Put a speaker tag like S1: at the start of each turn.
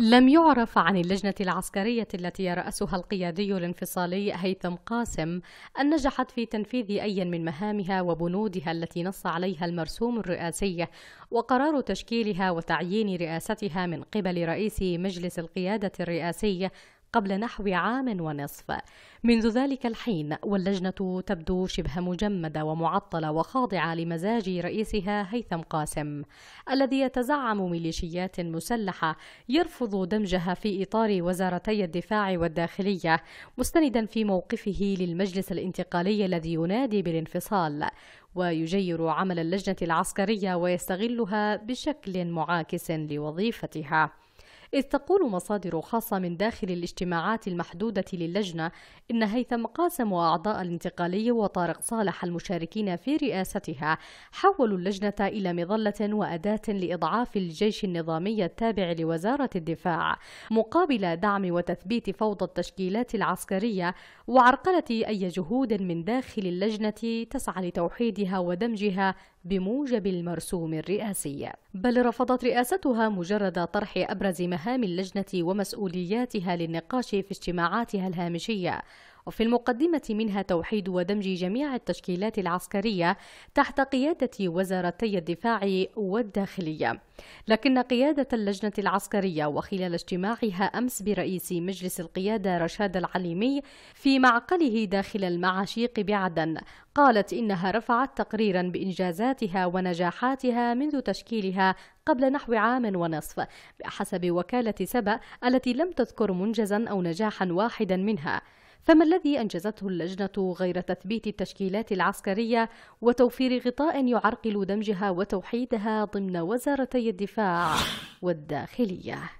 S1: لم يعرف عن اللجنة العسكرية التي يرأسها القيادي الانفصالي هيثم قاسم أن نجحت في تنفيذ أي من مهامها وبنودها التي نص عليها المرسوم الرئاسي وقرار تشكيلها وتعيين رئاستها من قبل رئيس مجلس القيادة الرئاسي قبل نحو عام ونصف منذ ذلك الحين واللجنة تبدو شبه مجمدة ومعطلة وخاضعة لمزاج رئيسها هيثم قاسم الذي يتزعم ميليشيات مسلحة يرفض دمجها في إطار وزارتي الدفاع والداخلية مستندا في موقفه للمجلس الانتقالي الذي ينادي بالانفصال ويجير عمل اللجنة العسكرية ويستغلها بشكل معاكس لوظيفتها إذ تقول مصادر خاصة من داخل الاجتماعات المحدودة للجنة إن هيثم قاسم وأعضاء الانتقالي وطارق صالح المشاركين في رئاستها حولوا اللجنة إلى مظلة وأداة لإضعاف الجيش النظامي التابع لوزارة الدفاع مقابل دعم وتثبيت فوضى التشكيلات العسكرية وعرقلة أي جهود من داخل اللجنة تسعى لتوحيدها ودمجها بموجب المرسوم الرئاسي بل رفضت رئاستها مجرد طرح أبرز مهام اللجنة ومسؤولياتها للنقاش في اجتماعاتها الهامشية وفي المقدمة منها توحيد ودمج جميع التشكيلات العسكرية تحت قيادة وزارتي الدفاع والداخلية لكن قيادة اللجنة العسكرية وخلال اجتماعها أمس برئيس مجلس القيادة رشاد العليمي في معقله داخل المعاشيق بعدن قالت إنها رفعت تقريرا بإنجازاتها ونجاحاتها منذ تشكيلها قبل نحو عام ونصف بحسب وكالة سبأ التي لم تذكر منجزا أو نجاحا واحدا منها فما الذي أنجزته اللجنة غير تثبيت التشكيلات العسكرية وتوفير غطاء يعرقل دمجها وتوحيدها ضمن وزارتي الدفاع والداخلية؟